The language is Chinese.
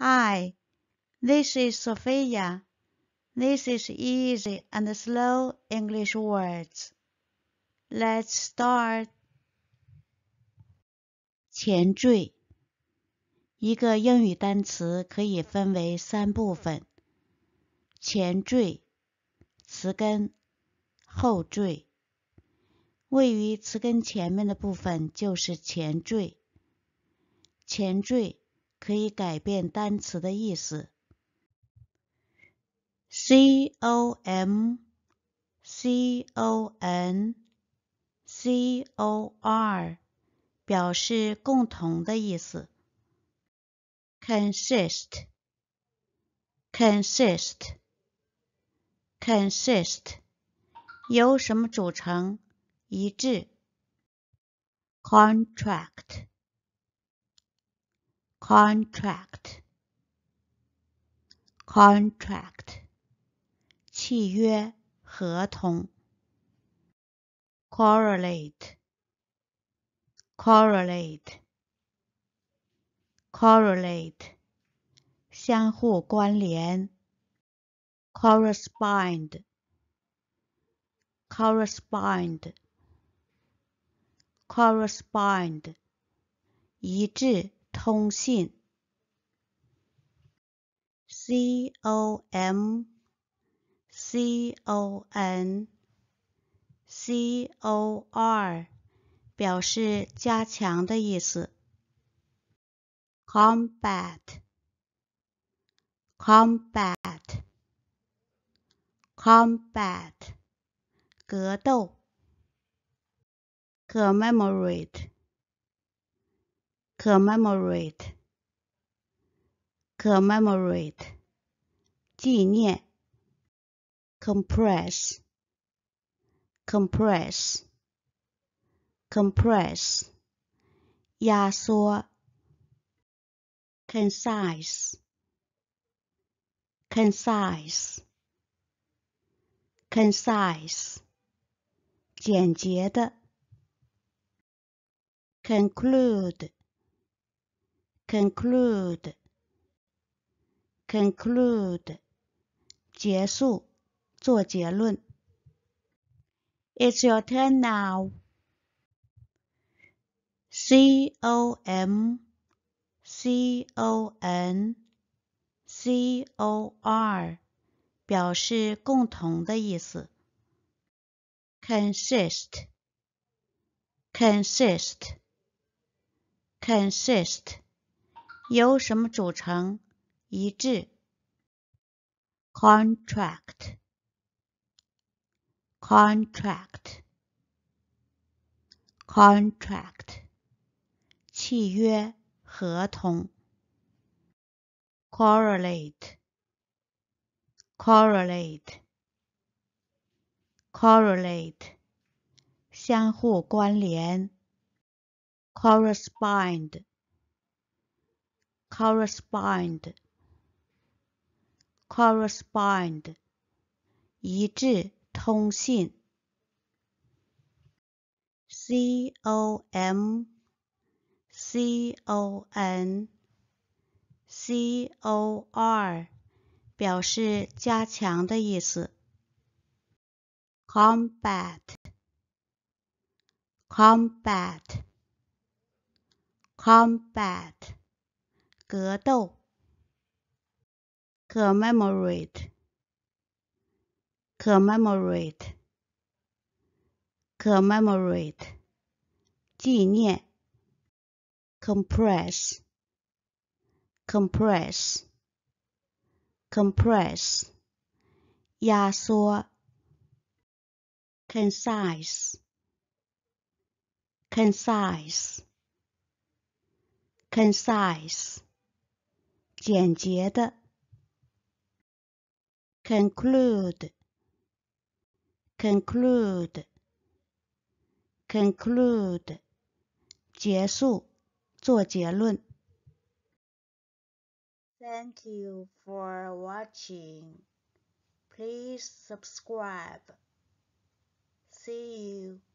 Hi, this is Sophia. This is easy and slow English words. Let's start. 前缀，一个英语单词可以分为三部分：前缀、词根、后缀。位于词根前面的部分就是前缀。前缀。可以改变单词的意思。com，con，cor 表示共同的意思。consist，consist，consist 由什么组成？一致。contract。Contract, contract, 契约合同。Correlate, correlate, correlate, 相互关联。Correspond, correspond, correspond, 一致。通信。C O M C O N C O R 表示加强的意思。Combat，combat，combat，格斗。Commemorate。commemorate commemorate 纪念 compress compress compress 压缩 concise concise concise 简洁的 conclude conclude conclude 结束，做结论。It's your turn now. C O M C O N C O R 表示共同的意思。Consist consist consist 由什么组成？一致。contract，contract，contract，契约、合同。correlate，correlate，correlate，相互关联。correspond。correspond，correspond，一致，通信。c o m，c o n，c o r，表示加强的意思。combat，combat，combat。格斗，commemorate，commemorate，commemorate，纪念，compress，compress，compress，压缩，concise，concise，concise。简洁的。conclude，conclude，conclude，结束，做结论。Thank you for watching. Please subscribe. See you.